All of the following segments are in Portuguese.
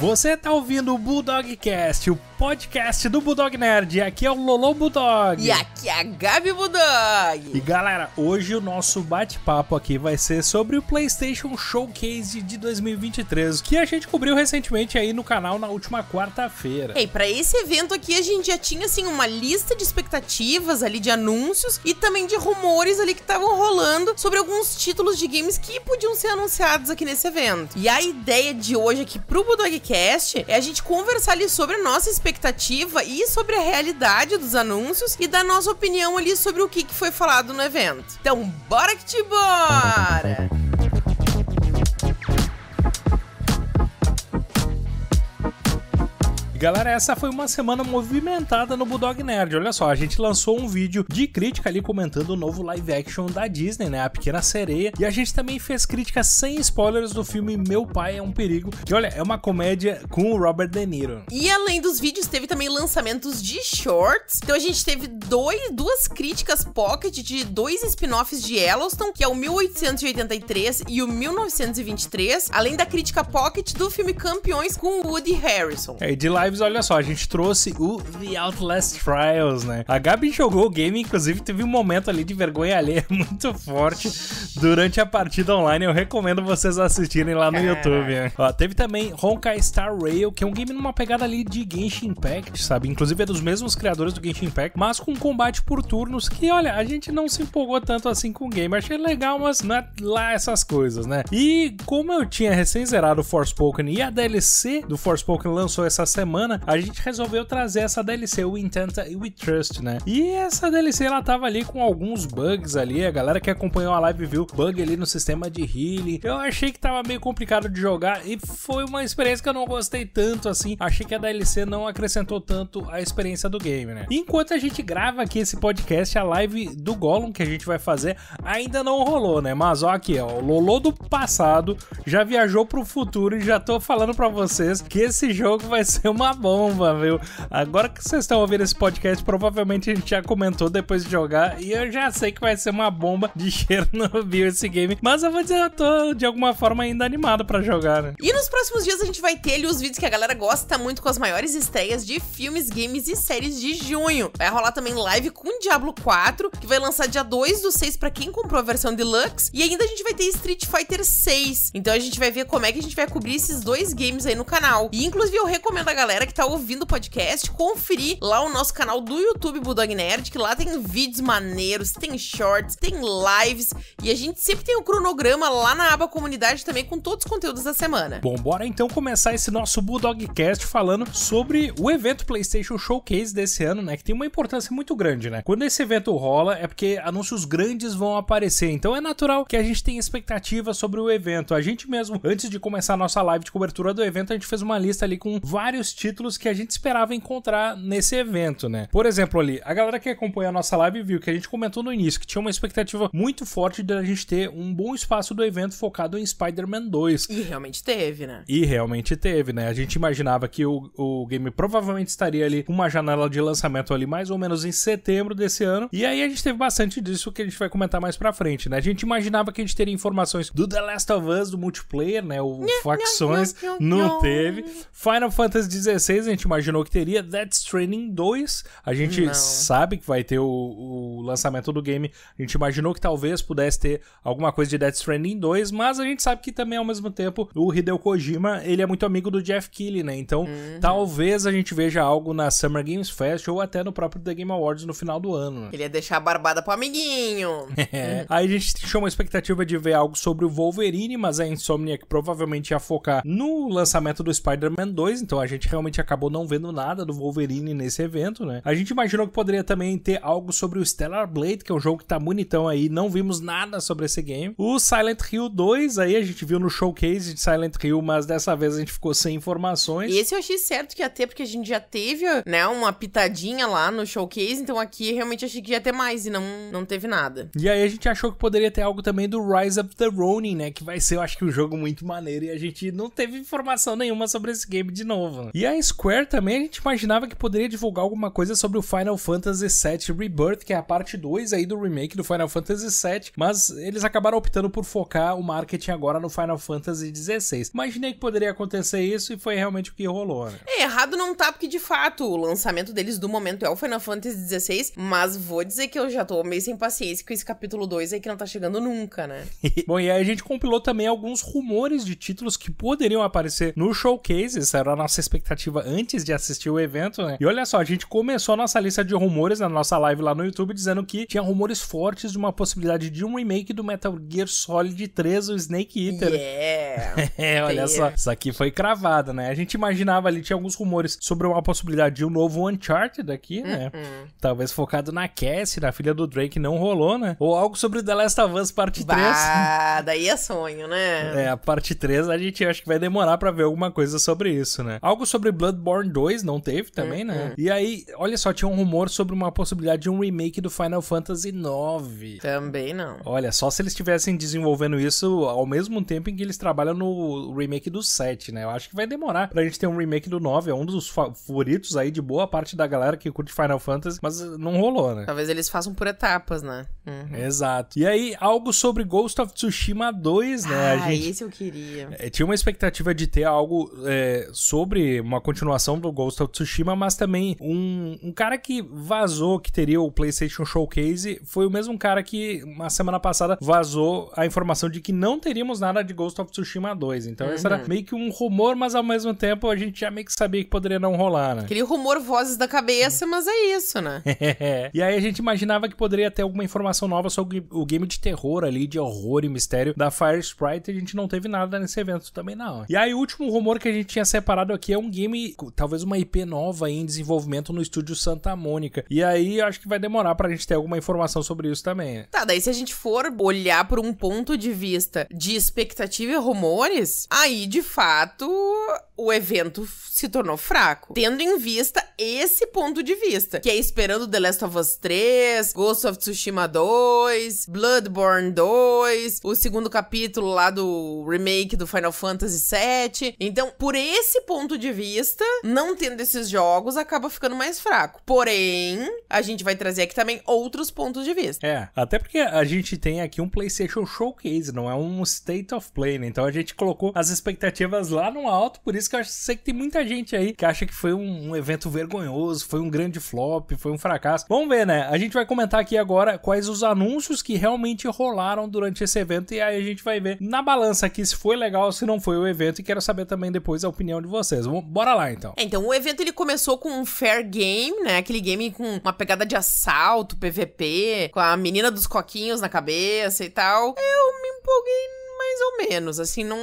Você tá ouvindo o Bulldogcast, o podcast do Bulldog Nerd. Aqui é o Lolo Bulldog. E aqui é a Gabi Bulldog. E galera, hoje o nosso bate-papo aqui vai ser sobre o PlayStation Showcase de 2023, que a gente cobriu recentemente aí no canal na última quarta-feira. E para esse evento aqui a gente já tinha assim uma lista de expectativas ali de anúncios e também de rumores ali que estavam rolando sobre alguns títulos de games que podiam ser anunciados aqui nesse evento. E a ideia de hoje aqui pro Bulldog podcast é a gente conversar ali sobre a nossa expectativa e sobre a realidade dos anúncios e dar nossa opinião ali sobre o que, que foi falado no evento. Então, bora que te bora! Galera, essa foi uma semana movimentada no Bulldog Nerd. Olha só, a gente lançou um vídeo de crítica ali comentando o novo live action da Disney, né? A Pequena Sereia. E a gente também fez crítica sem spoilers do filme Meu Pai é um Perigo, que olha, é uma comédia com o Robert De Niro. E além dos vídeos, teve também lançamentos de shorts. Então a gente teve dois, duas críticas pocket de dois spin-offs de Yellowstone, que é o 1883 e o 1923, além da crítica pocket do filme Campeões com Woody Harrison. É, e de live lives, olha só, a gente trouxe o The Outlast Trials, né? A Gabi jogou o game, inclusive teve um momento ali de vergonha alheia muito forte durante a partida online. Eu recomendo vocês assistirem lá no YouTube. Né? Ó, teve também Honkai Star Rail, que é um game numa pegada ali de Genshin Impact, sabe? Inclusive é dos mesmos criadores do Genshin Impact, mas com combate por turnos que, olha, a gente não se empolgou tanto assim com o game. Achei legal, mas não é lá essas coisas, né? E como eu tinha recém zerado o Forspoken e a DLC do Forspoken lançou essa semana, semana, a gente resolveu trazer essa DLC, o Intenta e We Trust, né? E essa DLC ela tava ali com alguns bugs ali, a galera que acompanhou a live viu bug ali no sistema de healing. Eu achei que tava meio complicado de jogar e foi uma experiência que eu não gostei tanto assim. Achei que a DLC não acrescentou tanto a experiência do game, né? Enquanto a gente grava aqui esse podcast, a live do Gollum que a gente vai fazer ainda não rolou, né? Mas ó aqui, ó, o Lolo do passado já viajou pro futuro e já tô falando para vocês que esse jogo vai ser uma uma bomba, viu? Agora que vocês estão ouvindo esse podcast, provavelmente a gente já comentou depois de jogar e eu já sei que vai ser uma bomba de Chernobyl esse game, mas eu vou dizer, eu tô de alguma forma ainda animado para jogar, né? E nos próximos dias a gente vai ter ali os vídeos que a galera gosta muito com as maiores estreias de filmes, games e séries de junho. Vai rolar também live com Diablo 4, que vai lançar dia 2 do 6 para quem comprou a versão deluxe, e ainda a gente vai ter Street Fighter 6. Então a gente vai ver como é que a gente vai cobrir esses dois games aí no canal. E inclusive eu recomendo a galera galera que tá ouvindo o podcast conferir lá o nosso canal do YouTube Bulldog Nerd, que lá tem vídeos maneiros, tem shorts, tem lives e a gente sempre tem o um cronograma lá na aba comunidade também com todos os conteúdos da semana. Bom, bora então começar esse nosso Bulldogcast falando sobre o evento PlayStation Showcase desse ano, né, que tem uma importância muito grande, né? Quando esse evento rola é porque anúncios grandes vão aparecer, então é natural que a gente tenha expectativa sobre o evento. A gente mesmo, antes de começar a nossa live de cobertura do evento, a gente fez uma lista ali com vários títulos títulos que a gente esperava encontrar nesse evento, né? Por exemplo, ali, a galera que acompanha a nossa live viu que a gente comentou no início que tinha uma expectativa muito forte da gente ter um bom espaço do evento focado em Spider-Man 2. E realmente teve, né? E realmente teve, né? A gente imaginava que o, o game provavelmente estaria ali com uma janela de lançamento ali mais ou menos em setembro desse ano. E aí a gente teve bastante disso que a gente vai comentar mais pra frente, né? A gente imaginava que a gente teria informações do The Last of Us, do multiplayer, né? O Facções, não teve. Final Fantasy 2016 a gente imaginou que teria Dead Stranding 2. A gente Não. sabe que vai ter o, o, lançamento do game. A gente imaginou que talvez pudesse ter alguma coisa de Dead Stranding 2, mas a gente sabe que também ao mesmo tempo o Hideo Kojima, ele é muito amigo do Jeff Keighley, né? Então, uhum. talvez a gente veja algo na Summer Games Fest ou até no próprio The Game Awards no final do ano. Né? Ele ia deixar a barbada pro amiguinho. É. Aí a gente tinha uma expectativa de ver algo sobre o Wolverine, mas a Insomniac provavelmente ia focar no lançamento do Spider-Man 2, então a gente realmente realmente acabou não vendo nada do Wolverine nesse evento, né? A gente imaginou que poderia também ter algo sobre o Stellar Blade, que é um jogo que tá bonitão aí, não vimos nada sobre esse game. O Silent Hill 2, aí a gente viu no showcase de Silent Hill, mas dessa vez a gente ficou sem informações. E Esse eu achei certo que ia ter, porque a gente já teve, né, uma pitadinha lá no showcase, então aqui realmente achei que ia ter mais e não, não teve nada. E aí a gente achou que poderia ter algo também do Rise of the Ronin, né, que vai ser, eu acho que um jogo muito maneiro e a gente não teve informação nenhuma sobre esse game de novo. Né? E a Square também a gente imaginava que poderia divulgar alguma coisa sobre o Final Fantasy VII Rebirth, que é a parte 2 aí do remake do Final Fantasy VII, mas eles acabaram optando por focar o marketing agora no Final Fantasy XVI. Imaginei que poderia acontecer isso e foi realmente o que rolou, né? É, errado não tá, porque de fato o lançamento deles do momento é o Final Fantasy XVI, mas vou dizer que eu já tô meio sem paciência com esse capítulo 2 aí que não tá chegando nunca, né? Bom, e aí a gente compilou também alguns rumores de títulos que poderiam aparecer no showcase, essa era a nossa expectativa expectativa antes de assistir o evento, né? E olha só, a gente começou a nossa lista de rumores na nossa live lá no YouTube dizendo que tinha rumores fortes de uma possibilidade de um remake do Metal Gear Solid 3, o Snake Eater. Yeah. é, olha yeah. só. Isso aqui foi cravado, né? A gente imaginava ali, tinha alguns rumores sobre uma possibilidade de um novo Uncharted aqui, né? Uh Talvez focado na Cassie, na filha do Drake, não rolou, né? Ou algo sobre The Last of Us Parte 3. Ah, daí é sonho, né? É, a parte 3 a gente acho que vai demorar para ver alguma coisa sobre isso, né? Algo sobre sobre Bloodborne 2, não teve também, é, né? É. E aí, olha só, tinha um rumor sobre uma possibilidade de um remake do Final Fantasy IX. Também não. Olha, só se eles estivessem desenvolvendo isso ao mesmo tempo em que eles trabalham no remake do 7, né? Eu acho que vai demorar pra gente ter um remake do 9. É um dos favoritos aí de boa parte da galera que curte Final Fantasy, mas eh, não rolou, né? Talvez eles façam por etapas, né? Uhum. Exato. E aí, algo sobre Ghost of Tsushima 2, né? Ah, gente... esse eu queria. É, tinha uma expectativa de ter algo é, sobre uma uma continuação do Ghost of Tsushima, mas também um, um cara que vazou que teria o PlayStation Showcase foi o mesmo cara que, uma semana passada, vazou a informação de que não teríamos nada de Ghost of Tsushima 2. Então, uhum. esse era uhum. meio que um rumor, mas ao mesmo tempo a gente já meio que sabia que poderia não rolar, né? Aquele rumor vozes da cabeça, mas é isso, né? e aí a gente imaginava que poderia ter alguma informação nova sobre o game de terror ali, de horror e mistério da Fire Sprite. A gente não teve nada nesse evento também, não. E aí, o último rumor que a gente tinha separado aqui é um game talvez uma IP nova em desenvolvimento no estúdio Santa Mônica. E aí acho que vai demorar pra gente ter alguma informação sobre isso também. Né? Tá, daí se a gente for olhar por um ponto de vista de expectativa e rumores, aí de fato o evento se tornou fraco. Tendo em vista esse ponto de vista, que é esperando The Last of Us 3, Ghost of Tsushima 2, Bloodborne 2, o segundo capítulo lá do remake do Final Fantasy VII. Então, por esse ponto de vista, não tendo esses jogos, acaba ficando mais fraco. Porém, a gente vai trazer aqui também outros pontos de vista. É, até porque a gente tem aqui um PlayStation Showcase, não é um State of Play, né? Então a gente colocou as expectativas lá no alto, por isso que eu sei que tem muita gente aí que acha que foi um, um evento vergonhoso, foi um grande flop, foi um fracasso. Vamos ver, né? A gente vai comentar aqui agora quais os anúncios que realmente rolaram durante esse evento e aí a gente vai ver na balança aqui se foi legal ou se não foi o evento e quero saber também depois a opinião de vocês. Bora bora lá então. É, então o evento ele começou com um fair game, né? Aquele game com uma pegada de assalto, PVP, com a menina dos coquinhos na cabeça e tal. Eu me empolguei mais ou menos, assim, não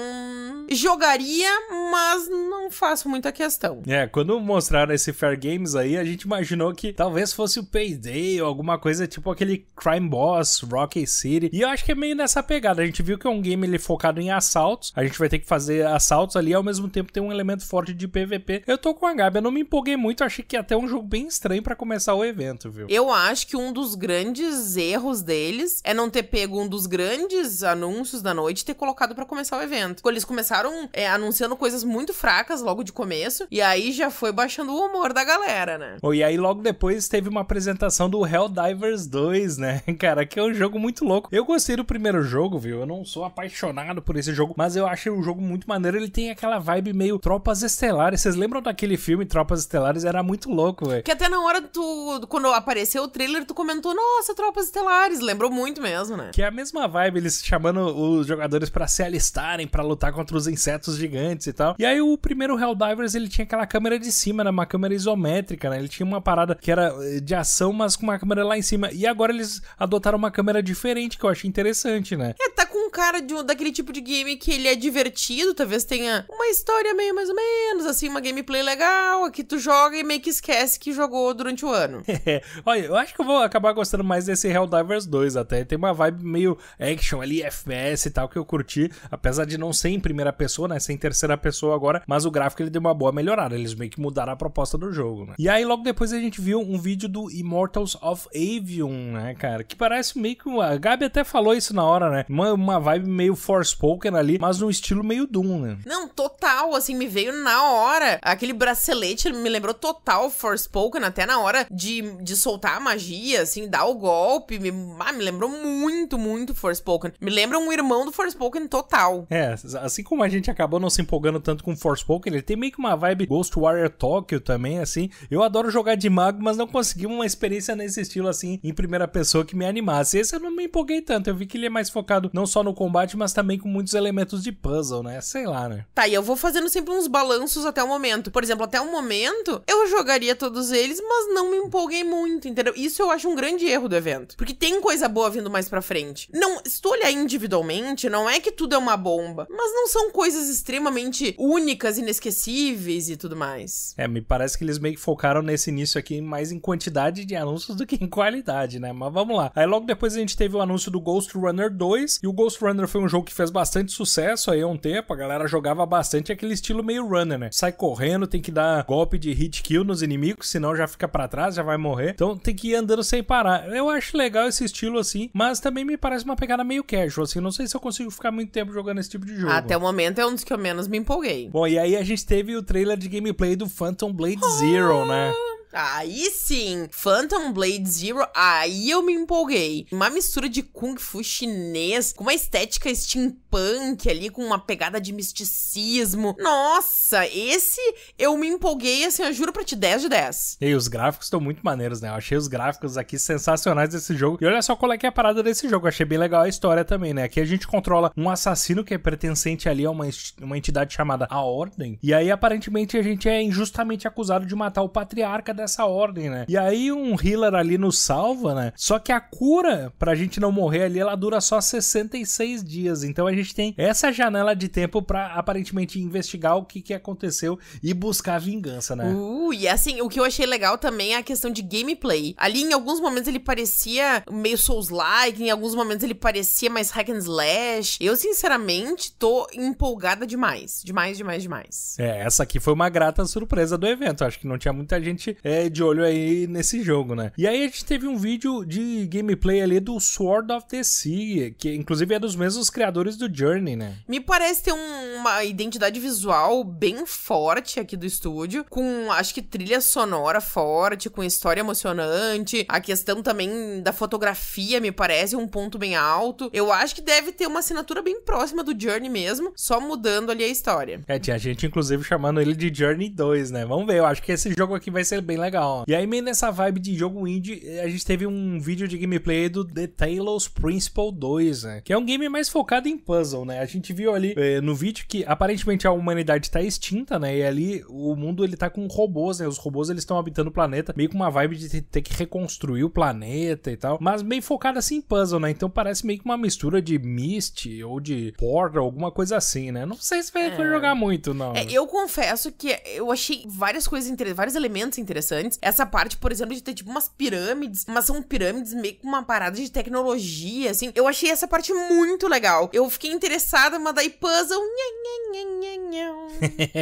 jogaria, mas não faço muita questão. É, quando mostraram esse Fair Games aí, a gente imaginou que talvez fosse o Payday ou alguma coisa tipo aquele Crime Boss, Rocky City. E eu acho que é meio nessa pegada. A gente viu que é um game ele focado em assaltos. A gente vai ter que fazer assaltos ali e ao mesmo tempo tem um elemento forte de PVP. Eu tô com a Gabi, eu não me empolguei muito, achei que ia até um jogo bem estranho para começar o evento, viu? Eu acho que um dos grandes erros deles é não ter pego um dos grandes anúncios da noite ter colocado para começar o evento. Eles começaram é, anunciando coisas muito fracas logo de começo, e aí já foi baixando o humor da galera, né? Oh, e aí logo depois teve uma apresentação do Helldivers 2, né? Cara, que é um jogo muito louco. Eu gostei do primeiro jogo, viu? Eu não sou apaixonado por esse jogo, mas eu achei o jogo muito maneiro. Ele tem aquela vibe meio Tropas Estelares. Vocês lembram daquele filme Tropas Estelares? Era muito louco, velho. Que até na hora tu, quando apareceu o trailer, tu comentou, nossa, Tropas Estelares. Lembrou muito mesmo, né? Que é a mesma vibe, eles chamando os jogadores lutadores para se alistarem para lutar contra os insetos gigantes e tal. E aí o primeiro Helldivers ele tinha aquela câmera de cima, né? Uma câmera isométrica, né? Ele tinha uma parada que era eh, de ação, mas com uma câmera lá em cima. E agora eles adotaram uma câmera diferente, que eu achei interessante, né? É, tá com cara de um, daquele tipo de game que ele é divertido, talvez tenha uma história meio mais ou menos, assim, uma gameplay legal, que tu joga e meio que esquece que jogou durante o ano. Olha, eu acho que eu vou acabar gostando mais desse Helldivers 2 até. Tem uma vibe meio action ali, FPS e tal, que eu curti, apesar de não ser em primeira pessoa, né? Ser em terceira pessoa agora, mas o gráfico ele deu uma boa melhorada. Eles meio que mudaram a proposta do jogo, né? E aí, logo depois, a gente viu um vídeo do Immortals of Avion, né, cara? Que parece meio que. A Gabi até falou isso na hora, né? Uma uma vibe meio Forspoken ali, mas num estilo meio Doom, né? Não, total, assim, me veio na hora. Aquele bracelete me lembrou total Forspoken, até na hora de, de soltar a magia, assim, dar o golpe. Me, ah, me lembrou muito, muito Forspoken. Me lembra um irmão do Forspoken total. É, assim como a gente acabou não se empolgando tanto com Forspoken, ele tem meio que uma vibe Ghost Warrior Tokyo também, assim. Eu adoro jogar de mago, mas não consegui uma experiência nesse estilo, assim, em primeira pessoa que me animasse. Esse eu não me empolguei tanto. Eu vi que ele é mais focado não só só no combate, mas também com muitos elementos de puzzle, né? Sei lá, né? Tá, e eu vou fazendo sempre uns balanços até o momento. Por exemplo, até o momento, eu jogaria todos eles, mas não me empolguei muito, entendeu? Isso eu acho um grande erro do evento. Porque tem coisa boa vindo mais pra frente. Não, se tu olhar individualmente, não é que tudo é uma bomba, mas não são coisas extremamente únicas, inesquecíveis e tudo mais. É, me parece que eles meio que focaram nesse início aqui mais em quantidade de anúncios do que em qualidade, né? Mas vamos lá. Aí logo depois a gente teve o anúncio do Ghost Runner 2 e o Ghost Ghost Runner foi um jogo que fez bastante sucesso aí há um tempo, a galera jogava bastante é aquele estilo meio runner, né? Sai correndo, tem que dar golpe de hit kill nos inimigos, senão já fica para trás, já vai morrer. Então tem que ir andando sem parar. Eu acho legal esse estilo assim, mas também me parece uma pegada meio casual, assim. Não sei se eu consigo ficar muito tempo jogando esse tipo de jogo. Até o momento é um dos que eu menos me empolguei. Bom, e aí a gente teve o trailer de gameplay do Phantom Blade Zero, né? Ah! Aí sim, Phantom Blade Zero, aí eu me empolguei. Uma mistura de kung fu chinês com uma estética steampunk ali, com uma pegada de misticismo. Nossa, esse eu me empolguei, assim, eu juro pra ti, 10 de 10. E aí, os gráficos estão muito maneiros, né? Eu achei os gráficos aqui sensacionais desse jogo. E olha só qual é que é a parada desse jogo, eu achei bem legal a história também, né? Aqui a gente controla um assassino que é pertencente ali a uma, uma entidade chamada A Ordem. E aí, aparentemente, a gente é injustamente acusado de matar o patriarca da essa ordem, né? E aí um healer ali nos salva, né? Só que a cura pra gente não morrer ali, ela dura só 66 dias. Então a gente tem essa janela de tempo pra aparentemente investigar o que, que aconteceu e buscar vingança, né? Uh, e assim, o que eu achei legal também é a questão de gameplay. Ali em alguns momentos ele parecia meio Souls-like, em alguns momentos ele parecia mais hack and slash. Eu, sinceramente, tô empolgada demais. Demais, demais, demais. É, essa aqui foi uma grata surpresa do evento. Acho que não tinha muita gente é, é de olho aí nesse jogo, né? E aí a gente teve um vídeo de gameplay ali do Sword of the Sea, que inclusive é dos mesmos criadores do Journey, né? Me parece ter um, uma identidade visual bem forte aqui do estúdio, com acho que trilha sonora forte, com história emocionante, a questão também da fotografia me parece um ponto bem alto. Eu acho que deve ter uma assinatura bem próxima do Journey mesmo, só mudando ali a história. É, tinha gente inclusive chamando ele de Journey 2, né? Vamos ver, eu acho que esse jogo aqui vai ser bem legal. E aí, meio nessa vibe de jogo indie, eh, a gente teve um vídeo de gameplay do The Talos Principle 2, né? Que é um game mais focado em puzzle, né? A gente viu ali eh, no vídeo que aparentemente a humanidade tá extinta, né? E ali o mundo ele tá com robôs, né? Os robôs eles estão habitando o planeta, meio com uma vibe de ter que reconstruir o planeta e tal. Mas bem focado assim em puzzle, né? Então parece meio que uma mistura de Myst ou de Portal, alguma coisa assim, né? Não sei se vai é. jogar muito, não. É, eu confesso que eu achei várias coisas interessantes, vários elementos interessantes interessantes. Essa parte, por exemplo, de ter tipo umas pirâmides, mas são pirâmides meio com uma parada de tecnologia, assim. Eu achei essa parte muito legal. Eu fiquei interessada, mas daí puzzle.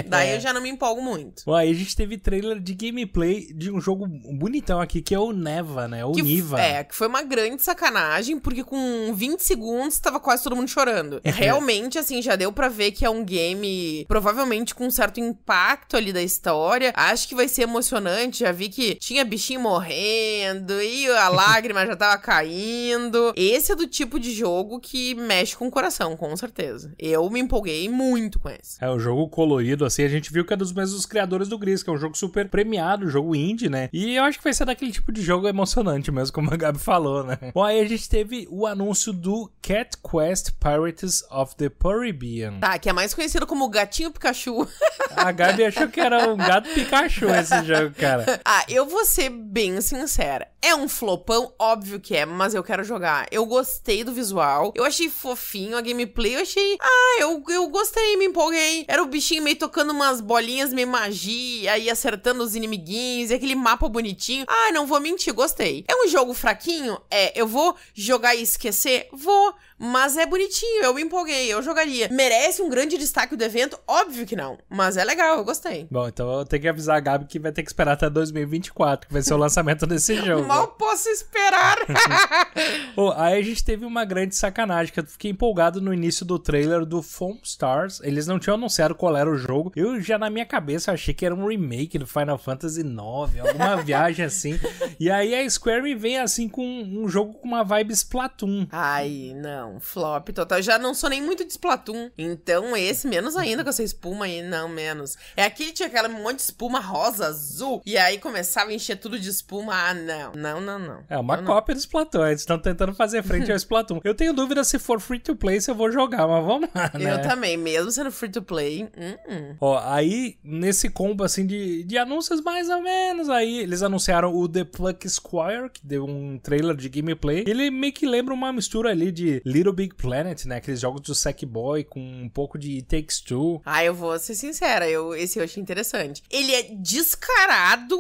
daí eu é. já não me empolgo muito. Bom, aí a gente teve trailer de gameplay de um jogo bonitão aqui, que é o Neva, né? O que, Niva. É, que foi uma grande sacanagem, porque com 20 segundos tava quase todo mundo chorando. Realmente, assim, já deu para ver que é um game provavelmente com um certo impacto ali da história. Acho que vai ser emocionante já vi que tinha bichinho morrendo e a lágrima já tava caindo. Esse é do tipo de jogo que mexe com o coração, com certeza. Eu me empolguei muito com esse. É, o jogo colorido, assim, a gente viu que é dos mesmos criadores do Gris, que é um jogo super premiado, jogo indie, né? E eu acho que vai ser daquele tipo de jogo emocionante mesmo, como a Gabi falou, né? Bom, aí a gente teve o anúncio do Cat Quest Pirates of the Caribbean. Tá, que é mais conhecido como Gatinho Pikachu. A Gabi achou que era um gato Pikachu esse jogo, cara. ah, eu vou ser bem sincera. É um flopão? Óbvio que é, mas eu quero jogar. Eu gostei do visual, eu achei fofinho a gameplay, eu achei... Ah, eu, eu gostei, me empolguei. Era o bichinho meio tocando umas bolinhas, meio magia, e acertando os inimiguinhos, e aquele mapa bonitinho. Ah, não vou mentir, gostei. É um jogo fraquinho? É, eu vou jogar e esquecer? Vou, mas é bonitinho, eu me empolguei, eu jogaria. Merece um grande destaque do evento? Óbvio que não, mas é legal, eu gostei. Bom, então eu tenho que avisar a Gabi que vai ter que esperar até 2024, que vai ser o lançamento desse jogo. Mal posso esperar! oh, aí a gente teve uma grande sacanagem, que eu fiquei empolgado no início do trailer do Foam Stars. Eles não tinham anunciado qual era o jogo. Eu já na minha cabeça achei que era um remake do Final Fantasy IX, alguma viagem assim. E aí a Square vem assim com um jogo com uma vibe Splatoon. Ai, não, flop total. já não sou nem muito de Splatoon. Então esse, menos ainda com essa espuma aí, não, menos. É aquele tinha aquela monte de espuma rosa, azul. E aí começava a encher tudo de espuma. Ah, não. Não, não, não. É uma cópia não. do Splatoon. Eles estão tentando fazer frente ao Splatoon. Eu tenho dúvida se for free to play se eu vou jogar, mas vamos lá, né? Eu também, mesmo sendo free to play. Uh -uh. Ó, aí nesse combo assim de, de anúncios mais ou menos, aí eles anunciaram o The Pluck Squire, que deu um trailer de gameplay. Ele meio que lembra uma mistura ali de Little Big Planet, né? Aqueles jogos do Sackboy com um pouco de It Takes Two. Ah, eu vou ser sincera, eu, esse eu achei interessante. Ele é descarado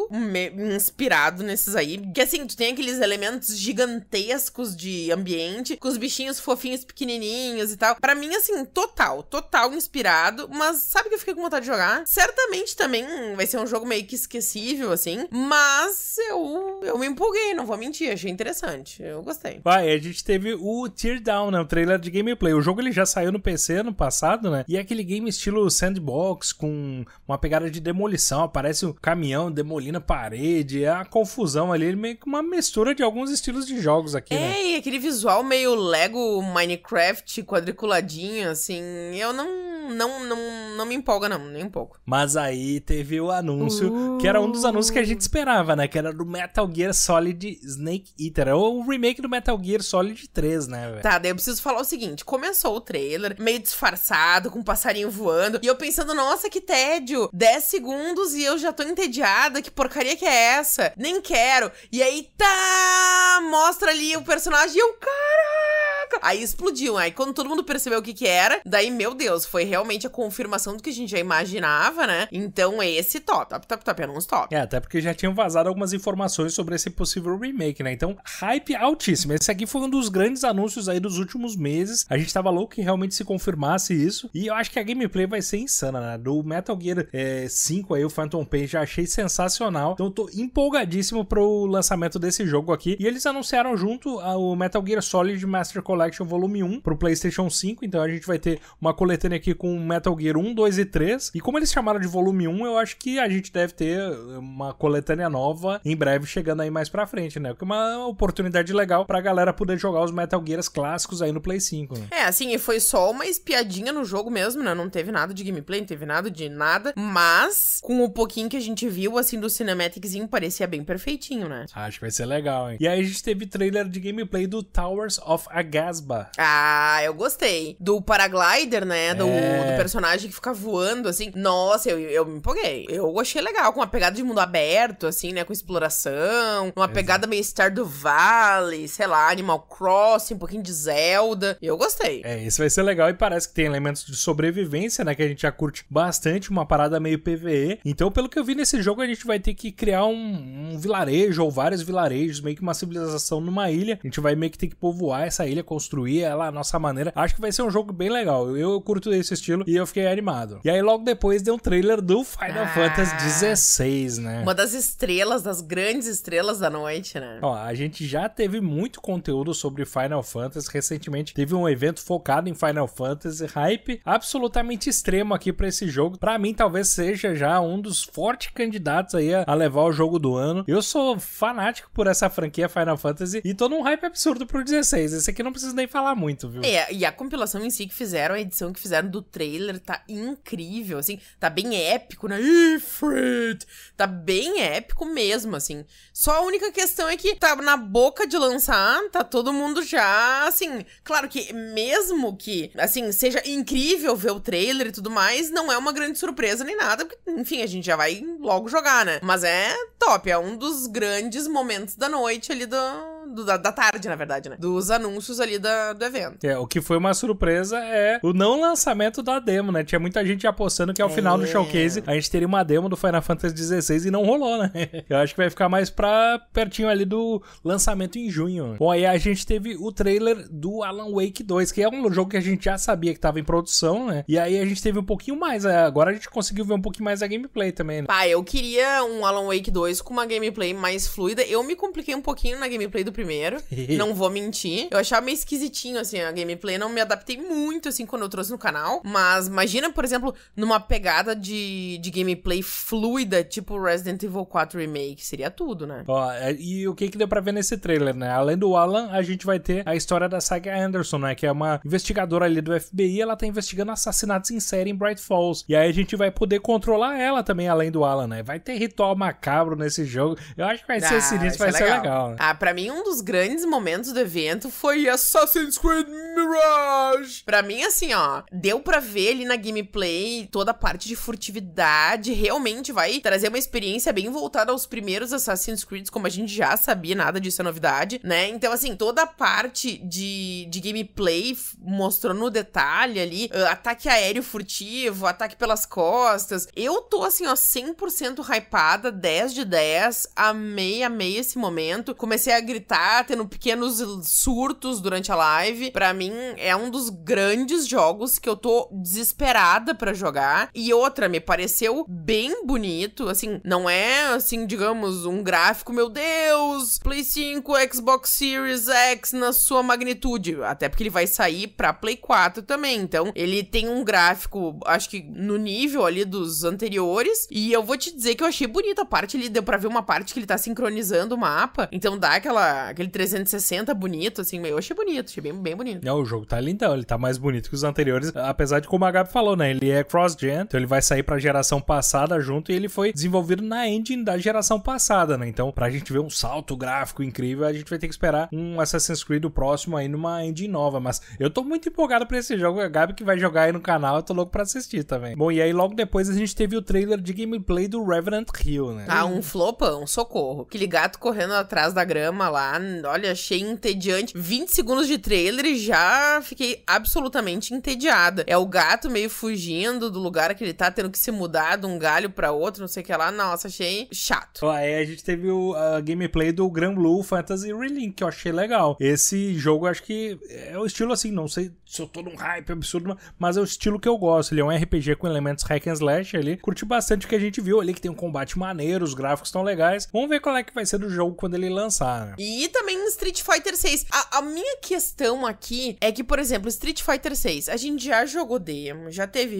inspirado nesses aí. Que assim, tu tem aqueles elementos gigantescos de ambiente, com os bichinhos fofinhos pequenininhos e tal. Para mim, assim, total, total inspirado. Mas sabe que eu fiquei com vontade de jogar? Certamente também vai ser um jogo meio que esquecível, assim. Mas eu, eu me empolguei, não vou mentir. Achei interessante. Eu gostei. Vai, a gente teve o Teardown, né? O trailer de gameplay. O jogo ele já saiu no PC no passado, né? E é aquele game estilo sandbox, com uma pegada de demolição. Aparece o um caminhão demolido na parede, é a confusão ali, meio que uma mistura de alguns estilos de jogos aqui, é, né? É, aquele visual meio Lego, Minecraft, quadriculadinho, assim, eu não, não, não, não me empolga não, nem um pouco. Mas aí teve o anúncio, uh... que era um dos anúncios que a gente esperava, né? Que era do Metal Gear Solid Snake Eater, ou é o remake do Metal Gear Solid 3, né, velho? Tá, daí eu preciso falar o seguinte, começou o trailer, meio disfarçado, com um passarinho voando, e eu pensando, nossa, que tédio, 10 segundos e eu já tô entediada, que porcaria que é essa? Nem quero. E aí, tá! Mostra ali o personagem e o caralho! caraca. Aí explodiu. Aí quando todo mundo percebeu o que que era, daí, meu Deus, foi realmente a confirmação do que a gente já imaginava, né? Então esse top, top, top, top, é um top. É, até porque já tinham vazado algumas informações sobre esse possível remake, né? Então, hype altíssimo. Esse aqui foi um dos grandes anúncios aí dos últimos meses. A gente tava louco que realmente se confirmasse isso. E eu acho que a gameplay vai ser insana, né? Do Metal Gear é, eh, 5 aí, o Phantom Pain, já achei sensacional. Então eu tô empolgadíssimo pro lançamento desse jogo aqui. E eles anunciaram junto ah, o Metal Gear Solid Master Collection Collection Volume 1 pro PlayStation 5. Então a gente vai ter uma coletânea aqui com Metal Gear 1, 2 e 3. E como eles chamaram de Volume 1, eu acho que a gente deve ter eh, uma coletânea nova em breve chegando aí mais pra frente, né? Que é uma oportunidade legal pra galera poder jogar os Metal Gears clássicos aí no Play 5. Né? É, assim, e foi só uma espiadinha no jogo mesmo, né? Não teve nada de gameplay, não teve nada de nada. Mas, com o pouquinho que a gente viu, assim, do Cinematiczinho, parecia bem perfeitinho, né? Acho que vai ser legal, hein? E aí a gente teve trailer de gameplay do Towers of Agatha Gasba. Ah, eu gostei. Do paraglider, né? Do, é. do personagem que fica voando, assim. Nossa, eu, eu me empolguei. Eu achei legal, com uma pegada de mundo aberto, assim, né? Com exploração, uma Exato. pegada meio Star do Vale, sei lá, Animal Crossing, um pouquinho de Zelda. Eu gostei. É, esse vai ser legal e parece que tem elementos de sobrevivência, né? Que a gente já curte bastante, uma parada meio PVE. Então, pelo que eu vi nesse jogo, a gente vai ter que criar um, um vilarejo ou vários vilarejos, meio que uma civilização numa ilha. A gente vai meio que ter que povoar essa ilha, construir ela a nossa maneira. Acho que vai ser um jogo bem legal. Eu, eu curto esse estilo e eu fiquei animado. E aí logo depois deu um trailer do Final ah, Fantasy XVI, né? Uma das estrelas, das grandes estrelas da noite, né? Ó, a gente já teve muito conteúdo sobre Final Fantasy recentemente. Teve um evento focado em Final Fantasy, hype absolutamente extremo aqui para esse jogo. Para mim talvez seja já um dos fortes candidatos aí a levar o jogo do ano. Eu sou fanático por essa franquia Final Fantasy e tô num hype absurdo pro 16. Esse aqui não precisa preciso nem falar muito, viu? É, e a compilação em si que fizeram, a edição que fizeram do trailer tá incrível, assim, tá bem épico, né? Ifrit! Tá bem épico mesmo, assim. Só a única questão é que tá na boca de lançar, tá todo mundo já, assim, claro que mesmo que, assim, seja incrível ver o trailer e tudo mais, não é uma grande surpresa nem nada, porque, enfim, a gente já vai logo jogar, né? Mas é top, é um dos grandes momentos da noite ali do do, da, da, tarde, na verdade, né? Dos anúncios ali da, do evento. É, o que foi uma surpresa é o não lançamento da demo, né? Tinha muita gente apostando que ao é. final do é. showcase a gente teria uma demo do Final Fantasy XVI e não rolou, né? Eu acho que vai ficar mais pra pertinho ali do lançamento em junho. Bom, aí a gente teve o trailer do Alan Wake 2, que é um jogo que a gente já sabia que tava em produção, né? E aí a gente teve um pouquinho mais. É, agora a gente conseguiu ver um pouquinho mais a gameplay também, né? Pá, eu queria um Alan Wake 2 com uma gameplay mais fluida. Eu me compliquei um pouquinho na gameplay do primeiro primeiro. não vou mentir. Eu achava meio esquisitinho, assim, a gameplay. Não me adaptei muito, assim, quando eu trouxe no canal. Mas imagina, por exemplo, numa pegada de, de gameplay fluida, tipo Resident Evil 4 Remake. Seria tudo, né? Ó, é, e o que que deu pra ver nesse trailer, né? Além do Alan, a gente vai ter a história da Saga Anderson, né? Que é uma investigadora ali do FBI. Ela tá investigando assassinatos em série em Bright Falls. E aí a gente vai poder controlar ela também, além do Alan, né? Vai ter ritual macabro nesse jogo. Eu acho que vai ah, ser sinistro, é vai, ser legal. Né? Ah, pra mim, um dos dos grandes momentos do evento foi Assassin's Creed Mirage. Pra mim, assim, ó, deu pra ver ali na gameplay toda a parte de furtividade. Realmente vai trazer uma experiência bem voltada aos primeiros Assassin's Creed, como a gente já sabia, nada disso é novidade, né? Então, assim, toda a parte de, de gameplay mostrou no detalhe ali, uh, ataque aéreo furtivo, ataque pelas costas. Eu tô, assim, ó, 100% hypada, 10 de 10, amei, amei esse momento. Comecei a gritar tendo pequenos surtos durante a live. Para mim, é um dos grandes jogos que eu tô desesperada para jogar. E outra, me pareceu bem bonito. Assim, não é, assim, digamos, um gráfico, meu Deus, Play 5, Xbox Series X na sua magnitude. Até porque ele vai sair pra Play 4 também. Então, ele tem um gráfico, acho que no nível ali dos anteriores. E eu vou te dizer que eu achei bonita a parte. Ele deu pra ver uma parte que ele tá sincronizando o mapa. Então, dá aquela aquele 360 bonito, assim, eu achei bonito, achei bem, bem bonito. É, o jogo tá lindão, ele tá mais bonito que os anteriores, apesar de como a Gabi falou, né? Ele é cross-gen, então ele vai sair pra geração passada junto e ele foi desenvolvido na engine da geração passada, né? Então, pra gente ver um salto gráfico incrível, a gente vai ter que esperar um Assassin's Creed próximo aí numa engine nova. Mas eu tô muito empolgado pra esse jogo, a Gabi que vai jogar aí no canal, eu tô louco pra assistir também. Bom, e aí logo depois a gente teve o trailer de gameplay do Revenant Hill, né? Ah, um flopão, socorro. Aquele gato correndo atrás da grama lá, olha, achei entediante. 20 segundos de trailer e já fiquei absolutamente entediada. É o gato meio fugindo do lugar que ele tá, tendo que se mudar de um galho pra outro, não sei o que lá. Nossa, achei chato. Aí a gente teve o, a gameplay do Grand Blue Fantasy Relink, que eu achei legal. Esse jogo, acho que é o estilo assim, não sei eu tô num hype absurdo, mas é o estilo que eu gosto. Ele é um RPG com elementos hack and slash ali. Curti bastante o que a gente viu ali, que tem um combate maneiro, os gráficos estão legais. Vamos ver qual é que vai ser do jogo quando ele lançar, né? E também Street Fighter 6. A, a, minha questão aqui é que, por exemplo, Street Fighter 6, a gente já jogou demo, já teve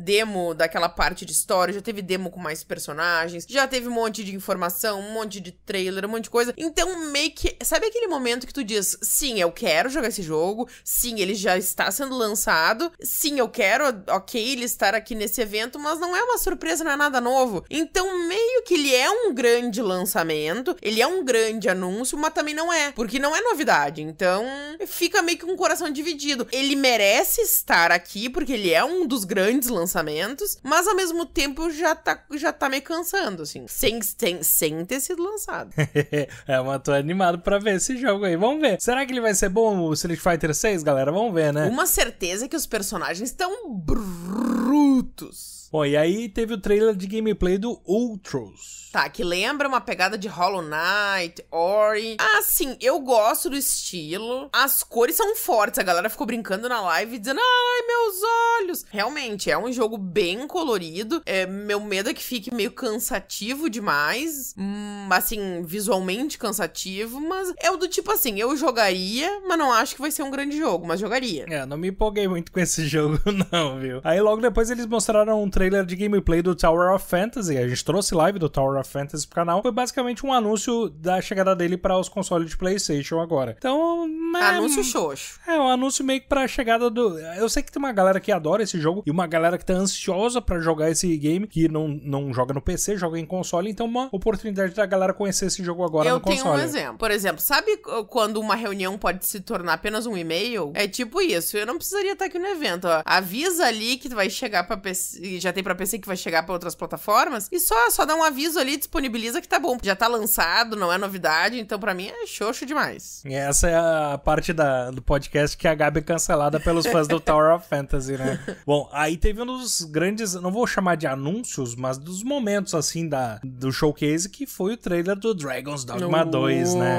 demo daquela parte de história, já teve demo com mais personagens, já teve um monte de informação, um monte de trailer, um monte de coisa. Então, meio que. Sabe aquele momento que tu diz, sim, eu quero jogar esse jogo, sim, ele já está sendo lançado. Sim, eu quero, ok, ele estar aqui nesse evento, mas não é uma surpresa, não é nada novo. Então, meio que ele é um grande lançamento, ele é um grande anúncio, mas também não é, porque não é novidade. Então, fica meio que com o coração dividido. Ele merece estar aqui, porque ele é um dos grandes lançamentos, mas ao mesmo tempo já tá, já tá me cansando, assim, sem, sem, sem ter sido lançado. é, mas tô animado pra ver esse jogo aí. Vamos ver. Será que ele vai ser bom, o Street Fighter 6, galera? Vamos ver. É, né? Uma certeza que os personagens estão brutos. Bom, e aí teve o trailer de gameplay do Ultros. Tá, que lembra uma pegada de Hollow Knight, Ori. Assim, eu gosto do estilo. As cores são fortes. A galera ficou brincando na live dizendo: ai, meus olhos. Realmente, é um jogo bem colorido. É, meu medo é que fique meio cansativo demais. Hum, assim, visualmente cansativo. Mas é o do tipo assim: eu jogaria, mas não acho que vai ser um grande jogo, mas jogaria. É, não me empolguei muito com esse jogo, não, viu? Aí logo depois eles mostraram um trailer de gameplay do Tower of Fantasy. A gente trouxe live do Tower of Fantasy pro canal. Foi basicamente um anúncio da chegada dele para os consoles de PlayStation agora. Então, é, anúncio hum, xoxo. É, um anúncio meio que pra chegada do. Eu sei que tem uma galera que adora esse jogo e uma galera que tá ansiosa para jogar esse game, que não, não joga no PC, joga em console. Então, uma oportunidade da galera conhecer esse jogo agora Eu no console. Eu tenho um exemplo. Por exemplo, sabe quando uma reunião pode se tornar apenas um e-mail? É tipo isso. Eu não precisaria estar aqui no evento. Ó. Avisa ali que vai chegar pra PC já tem pra PC que vai chegar pra outras plataformas. E só, só dá um aviso ali, disponibiliza que tá bom. Já tá lançado, não é novidade, então pra mim é xoxo demais. essa é a parte da, do podcast que a Gabi é cancelada pelos fãs do Tower of Fantasy, né? Bom, aí teve um dos grandes, não vou chamar de anúncios, mas dos momentos, assim, da, do showcase, que foi o trailer do Dragon's Dogma né? no... 2, né?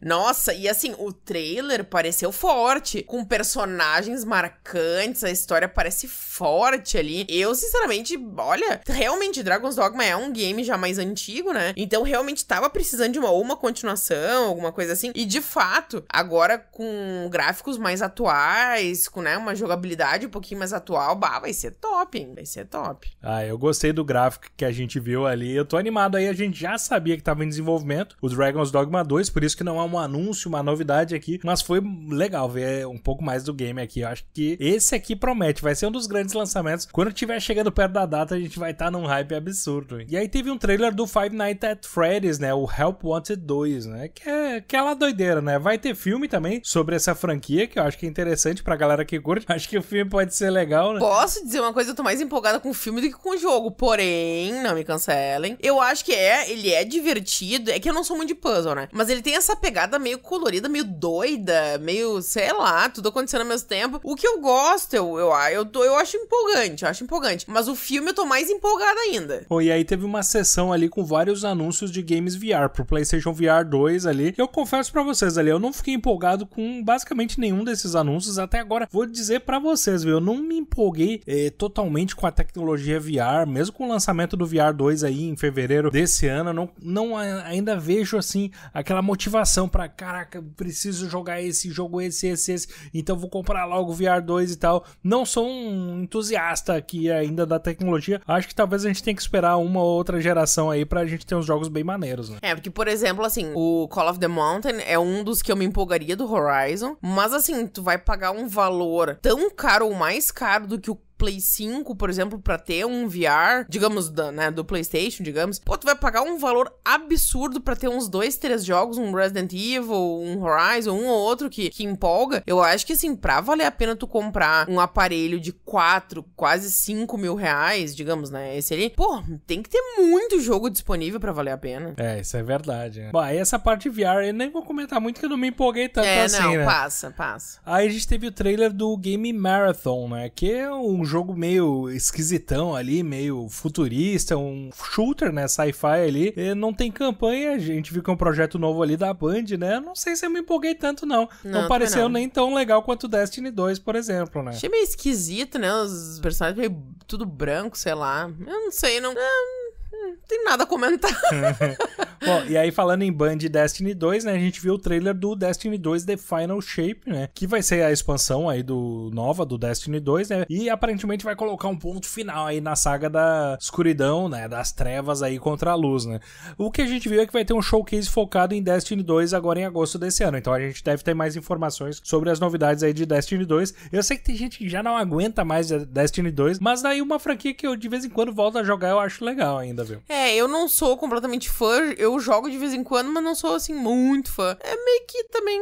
Nossa, e assim, o trailer pareceu forte, com personagens marcantes, a história parece forte ali. Eu, sinceramente, olha, realmente Dragon's Dogma é um game já mais antigo, né? Então realmente tava precisando de uma, uma continuação, alguma coisa assim. E de fato, agora com gráficos mais atuais, com né, uma jogabilidade um pouquinho mais atual, bah, vai ser top, hein? Vai ser top. Ah, eu gostei do gráfico que a gente viu ali. Eu tô animado aí, a gente já sabia que tava em desenvolvimento o Dragon's Dogma 2, por isso que não há um anúncio, uma novidade aqui, mas foi legal ver um pouco mais do game aqui. Eu acho que esse aqui promete, vai ser um dos grandes lançamentos. Quando tiver chegando perto da data, a gente vai estar tá num hype absurdo. E aí teve um trailer do Five Nights at Freddy's, né? O Help Wanted 2, né? Que é aquela doideira, né? Vai ter filme também sobre essa franquia, que eu acho que é interessante pra galera que curte. Acho que o filme pode ser legal, né? Posso dizer uma coisa, eu tô mais empolgada com o filme do que com o jogo, porém, não me cancelem. Eu acho que é, ele é divertido, é que eu não sou muito de puzzle, né? Mas ele tem essa pegada pegada meio colorida, meio doida, meio, sei lá, tudo acontecendo ao mesmo tempo. O que eu gosto, eu, eu, ah, eu, tô, eu acho empolgante, eu acho empolgante. Mas o filme eu tô mais empolgada ainda. e aí teve uma sessão ali com vários anúncios de games VR pro PlayStation VR 2 ali. Eu confesso para vocês ali, eu não fiquei empolgado com basicamente nenhum desses anúncios até agora. Vou dizer para vocês, viu? Eu não me empolguei eh, totalmente com a tecnologia VR, mesmo com o lançamento do VR 2 aí em fevereiro desse ano, não, não ainda vejo assim aquela motivação pressão para caraca, preciso jogar esse jogo, esse, esse, esse, então vou comprar logo o VR 2 e tal. Não sou um entusiasta aqui ainda da tecnologia. Acho que talvez a gente tenha que esperar uma ou outra geração aí pra gente ter uns jogos bem maneiros, né? É, porque, por exemplo, assim, o Call of the Mountain é um dos que eu me empolgaria do Horizon, mas assim, tu vai pagar um valor tão caro ou mais caro do que o Play 5, por exemplo, para ter um VR, digamos, da, né, do PlayStation, digamos, pô, tu vai pagar um valor absurdo para ter uns dois, três jogos, um Resident Evil, um Horizon, um ou outro que, que empolga. Eu acho que, assim, pra valer a pena tu comprar um aparelho de 4, quase 5 mil reais, digamos, né, esse ali, pô, tem que ter muito jogo disponível para valer a pena. É, isso é verdade. Né? Bom, essa parte VR, eu nem vou comentar muito que eu não me empolguei tanto é, assim, não, né? passa, passa. Aí a gente teve o trailer do Game Marathon, né, que é um jogo meio esquisitão ali, meio futurista, um shooter, né? Sci-fi ali. E não tem campanha, a gente viu que é um projeto novo ali da Band, né? Não sei se eu me empolguei tanto, não. Não, não pareceu não. nem tão legal quanto Destiny 2, por exemplo, né? Achei meio esquisito, né? Os personagens meio tudo branco, sei lá. Eu não sei, não. não tem nada a comentar. Bom, e aí falando em Band Destiny 2, né, a gente viu o trailer do Destiny 2 The Final Shape, né, que vai ser a expansão aí do nova do Destiny 2, né, e aparentemente vai colocar um ponto final aí na saga da escuridão, né, das trevas aí contra a luz, né. O que a gente viu é que vai ter um showcase focado em Destiny 2 agora em agosto desse ano, então a gente deve ter mais informações sobre as novidades aí de Destiny 2. Eu sei que tem gente que já não aguenta mais Destiny 2, mas daí uma franquia que eu de vez em quando volto a jogar eu acho legal ainda, viu. É, eu não sou completamente fã, eu jogo de vez em quando, mas não sou assim muito fã. É meio que também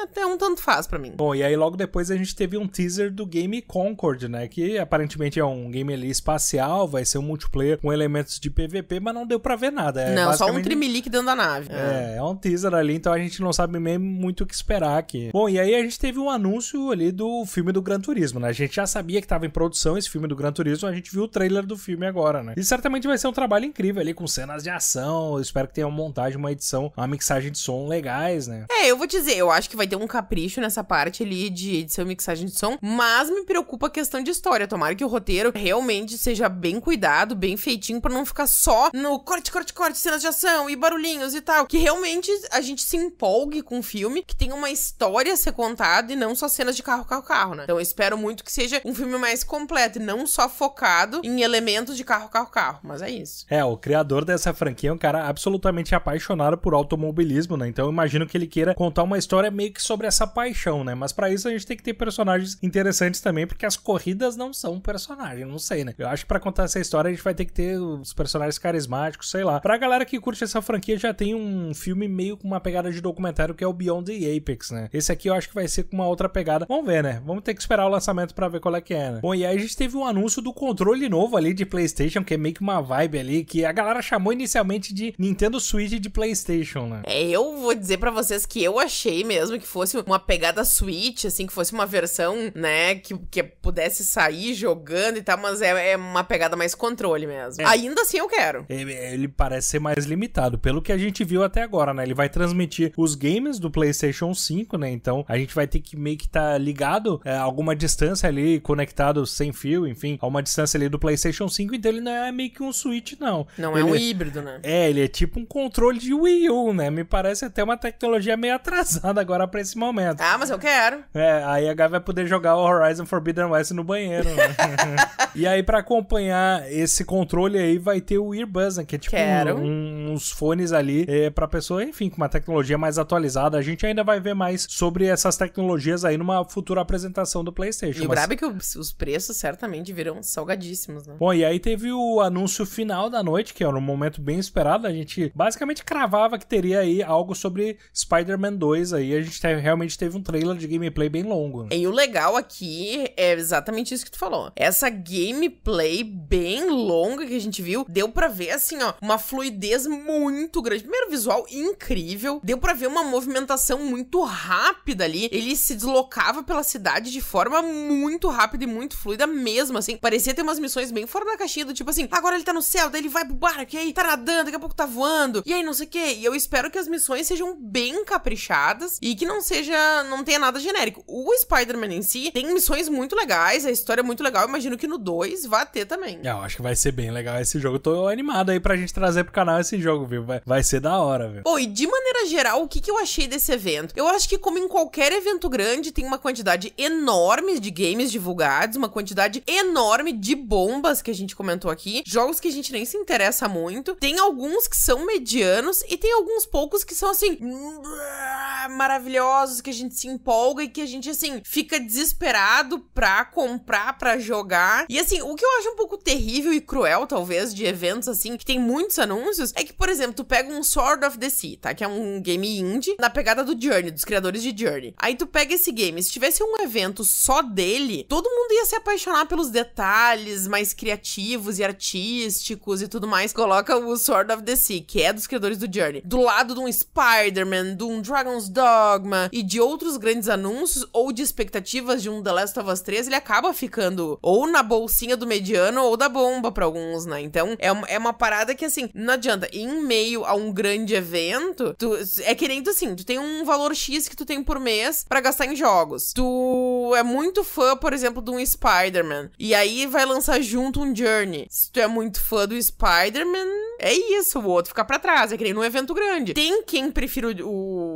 é até um tanto faz para mim. Bom, e aí logo depois a gente teve um teaser do game Concord, né? Que aparentemente é um game ali espacial, vai ser um multiplayer com elementos de PVP, mas não deu para ver nada. É não, basicamente... só um trimelique dentro da nave. É, é, é um teaser ali, então a gente não sabe mesmo muito o que esperar aqui. Bom, e aí a gente teve um anúncio ali do filme do Gran Turismo, né? A gente já sabia que tava em produção esse filme do Gran Turismo, a gente viu o trailer do filme agora, né? E certamente vai ser um trabalho incrível ali com cenas de ação, espero que tenha uma montagem, uma edição, uma mixagem de som legais, né? É, eu vou dizer, eu acho que vai vai ter um capricho nessa parte ali de ser e mixagem de som, mas me preocupa a questão de história. Tomara que o roteiro realmente seja bem cuidado, bem feitinho, para não ficar só no corte, corte, corte, cenas de ação e barulhinhos e tal. Que realmente a gente se empolgue com o filme, que tenha uma história a ser contada e não só cenas de carro, carro, carro, né? Então eu espero muito que seja um filme mais completo e não só focado em elementos de carro, carro, carro. Mas é isso. É, o criador dessa franquia é um cara absolutamente apaixonado por automobilismo, né? Então eu imagino que ele queira contar uma história meio meio que sobre essa paixão, né? Mas para isso a gente tem que ter personagens interessantes também, porque as corridas não são personagens, personagem, não sei, né? Eu acho que pra contar essa história a gente vai ter que ter os personagens carismáticos, sei lá. Pra galera que curte essa franquia, já tem um filme meio com uma pegada de documentário que é o Beyond the Apex, né? Esse aqui eu acho que vai ser com uma outra pegada. Vamos ver, né? Vamos ter que esperar o lançamento para ver qual é que é, né? Bom, e aí a gente teve um anúncio do controle novo ali de PlayStation, que é meio que uma vibe ali, que a galera chamou inicialmente de Nintendo Switch de PlayStation, né? É, eu vou dizer para vocês que eu achei mesmo que fosse uma pegada Switch, assim, que fosse uma versão, né, que, que pudesse sair jogando e tal, mas é, é uma pegada mais controle mesmo. É. Ainda assim eu quero. Ele, ele, parece ser mais limitado, pelo que a gente viu até agora, né? Ele vai transmitir os games do PlayStation 5, né? Então a gente vai ter que meio que tá ligado é, a alguma distância ali, conectado sem fio, enfim, a uma distância ali do PlayStation 5, então ele não é meio que um Switch, não. Não, é ele, é um híbrido, né? É, ele é tipo um controle de Wii U, né? Me parece até uma tecnologia meio atrasada agora esperar pra esse momento. Ah, mas eu quero. É, aí a Gabi vai poder jogar o Horizon Forbidden West no banheiro. Né? e aí, pra acompanhar esse controle aí, vai ter o Earbuds, né? Que é tipo um, uns fones ali é, pra pessoa, enfim, com uma tecnologia mais atualizada. A gente ainda vai ver mais sobre essas tecnologias aí numa futura apresentação do PlayStation. E mas... brabo é que os preços certamente virão salgadíssimos, né? Bom, e aí teve o anúncio final da noite, que era um momento bem esperado. A gente basicamente cravava que teria aí algo sobre Spider-Man 2 aí. A gente gente te, realmente teve um trailer de gameplay bem longo. E o legal aqui é exatamente isso que tu falou. Essa gameplay bem longa que a gente viu, deu para ver assim, ó, uma fluidez muito grande. Primeiro visual incrível, deu para ver uma movimentação muito rápida ali. Ele se deslocava pela cidade de forma muito rápida e muito fluida mesmo, assim. Parecia ter umas missões bem fora da caixinha, do tipo assim, agora ele tá no céu, daí ele vai pro barco, aí tá nadando, daqui a pouco tá voando, e aí não sei o que. E eu espero que as missões sejam bem caprichadas e que não seja, não tenha nada genérico. O Spider-Man em si tem missões muito legais, a história é muito legal, eu imagino que no 2 vá ter também. É, eu acho que vai ser bem legal esse jogo. Eu tô animado aí pra gente trazer pro canal esse jogo, viu? Vai, vai ser da hora, viu? Pô, e de maneira geral, o que, que eu achei desse evento? Eu acho que, como em qualquer evento grande, tem uma quantidade enorme de games divulgados, uma quantidade enorme de bombas que a gente comentou aqui, jogos que a gente nem se interessa muito. Tem alguns que são medianos e tem alguns poucos que são assim. Hum, maravilhosos maravilhosos que a gente se empolga e que a gente, assim, fica desesperado pra comprar, pra jogar. E, assim, o que eu acho um pouco terrível e cruel, talvez, de eventos, assim, que tem muitos anúncios, é que, por exemplo, tu pega um Sword of the Sea, tá? Que é um game indie, na pegada do Journey, dos criadores de Journey. Aí tu pega esse game, se tivesse um evento só dele, todo mundo ia se apaixonar pelos detalhes mais criativos e artísticos e tudo mais. Coloca o Sword of the Sea, que é dos criadores do Journey, do lado de um Spider-Man, de um Dragon's Dog, Dogma e de outros grandes anúncios ou de expectativas de um The Last of Us 3, ele acaba ficando ou na bolsinha do mediano ou da bomba para alguns, né? Então é uma, é uma parada que assim, não adianta, em meio a um grande evento, tu, é querendo assim, tu tem um valor X que tu tem por mês para gastar em jogos. Tu é muito fã, por exemplo, de um Spider-Man e aí vai lançar junto um Journey. Se tu é muito fã do Spider-Man, é isso, o outro fica para trás, é que nem num evento grande. Tem quem prefira o,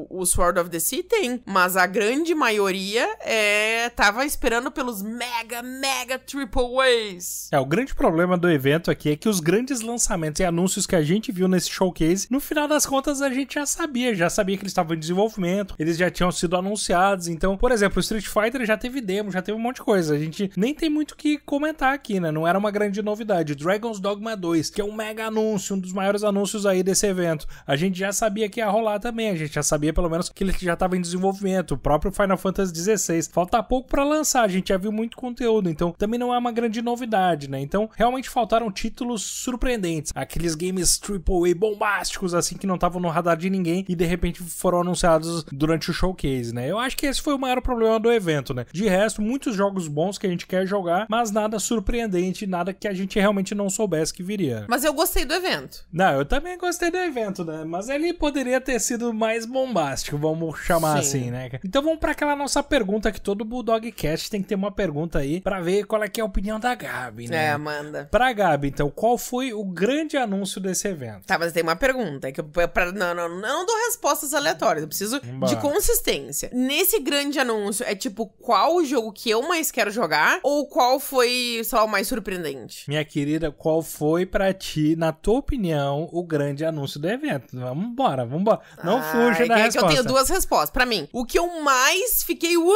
o, o Sword of the Sea tem, mas a grande maioria é tava esperando pelos mega, mega triple ways. É, o grande problema do evento aqui é que os grandes lançamentos e anúncios que a gente viu nesse showcase, no final das contas a gente já sabia, já sabia que eles estavam em desenvolvimento, eles já tinham sido anunciados, então, por exemplo, o Street Fighter já teve demo, já teve um monte de coisa, a gente nem tem muito o que comentar aqui, né? Não era uma grande novidade. Dragon's Dogma 2, que é um mega anúncio, um dos maiores anúncios aí desse evento, a gente já sabia que ia rolar também, a gente já sabia pelo menos que eles já estava em desenvolvimento, o próprio Final Fantasy XVI. Falta pouco para lançar, a gente já viu muito conteúdo, então também não é uma grande novidade, né? Então realmente faltaram títulos surpreendentes, aqueles games AAA bombásticos assim que não estavam no radar de ninguém e de repente foram anunciados durante o showcase, né? Eu acho que esse foi o maior problema do evento, né? De resto, muitos jogos bons que a gente quer jogar, mas nada surpreendente, nada que a gente realmente não soubesse que viria. Mas eu gostei do evento. Não, eu também gostei do evento, né? Mas ele poderia ter sido mais bombástico, vamos chamar Sim. assim, né? Então vamos para aquela nossa pergunta que todo Bulldog Cast tem que ter uma pergunta aí para ver qual é que é a opinião da Gabi, né? É, Amanda. Pra Gabi, então, qual foi o grande anúncio desse evento? Tá, mas tem uma pergunta é que eu, pra, não, não, não, dou respostas aleatórias, eu preciso de consistência. Nesse grande anúncio é tipo qual o jogo que eu mais quero jogar ou qual foi, só o mais surpreendente? Minha querida, qual foi para ti, na tua opinião, o grande anúncio do evento? Vamos embora, vamos embora. Não ah, fuja é da é resposta. Que eu tenho duas respostas voz. Para mim, o que eu mais fiquei, uau,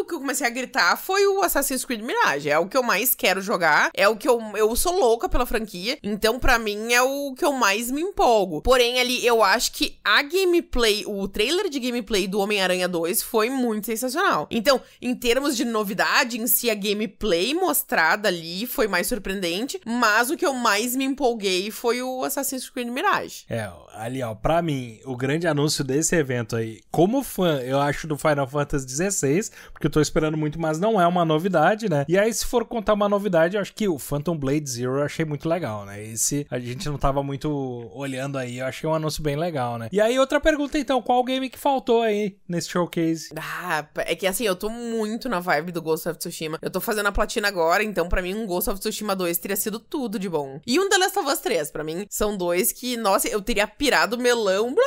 o que eu comecei a gritar foi o Assassin's Creed Mirage. É o que eu mais quero jogar, é o que eu, eu sou louca pela franquia, então para mim é o que eu mais me empolgo. Porém, ali eu acho que a gameplay, o trailer de gameplay do Homem-Aranha 2 foi muito sensacional. Então, em termos de novidade em si, a gameplay mostrada ali foi mais surpreendente, mas o que eu mais me empolguei foi o Assassin's Creed Mirage. É, ali ó, pra mim, o grande anúncio desse evento aí, como como fã, eu acho do Final Fantasy XVI, porque eu tô esperando muito, mas não é uma novidade, né? E aí, se for contar uma novidade, eu acho que o Phantom Blade Zero eu achei muito legal, né? Esse a gente não tava muito olhando aí, eu achei um anúncio bem legal, né? E aí, outra pergunta então, qual game que faltou aí nesse showcase? Ah, é que assim, eu tô muito na vibe do Ghost of Tsushima. Eu tô fazendo a platina agora, então para mim um Ghost of Tsushima 2 teria sido tudo de bom. E um The Last of Us 3, pra mim, são dois que, nossa, eu teria pirado melão. Blá,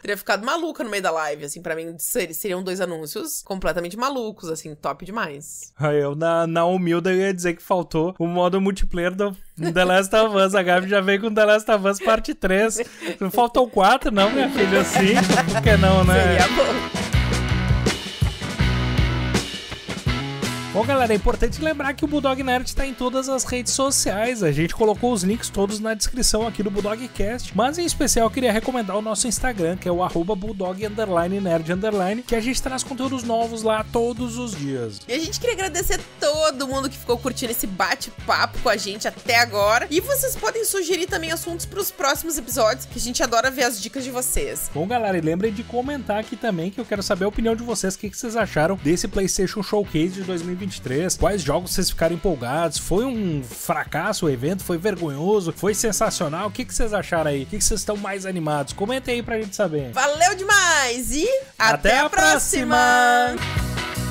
teria ficado maluca no meio da live, assim, para mim ser, seriam dois anúncios completamente malucos, assim, top demais. Aí ah, eu, na, na humilde, eu ia dizer que faltou o modo multiplayer do The Last of Us. A Gabi já veio com The Last of Us parte 3. Faltou quatro, não, minha filha, assim, por que não, né? Seria bom. Bom, galera, é importante lembrar que o Bulldog Nerd está em todas as redes sociais. A gente colocou os links todos na descrição aqui do Bulldogcast, mas em especial eu queria recomendar o nosso Instagram, que é o arroba Bulldog Nerd que a gente traz conteúdos novos lá todos os dias. E a gente queria agradecer todo mundo que ficou curtindo esse bate-papo com a gente até agora. E vocês podem sugerir também assuntos para os próximos episódios, que a gente adora ver as dicas de vocês. Bom, galera, e lembrem de comentar aqui também que eu quero saber a opinião de vocês, o que, vocês acharam desse PlayStation Showcase de 2021. 2023? Quais jogos vocês ficaram empolgados? Foi um fracasso o evento? Foi vergonhoso? Foi sensacional? O que, que vocês acharam aí? O que, que vocês estão mais animados? Comentem aí pra gente saber. Valeu demais e até, até a próxima! próxima.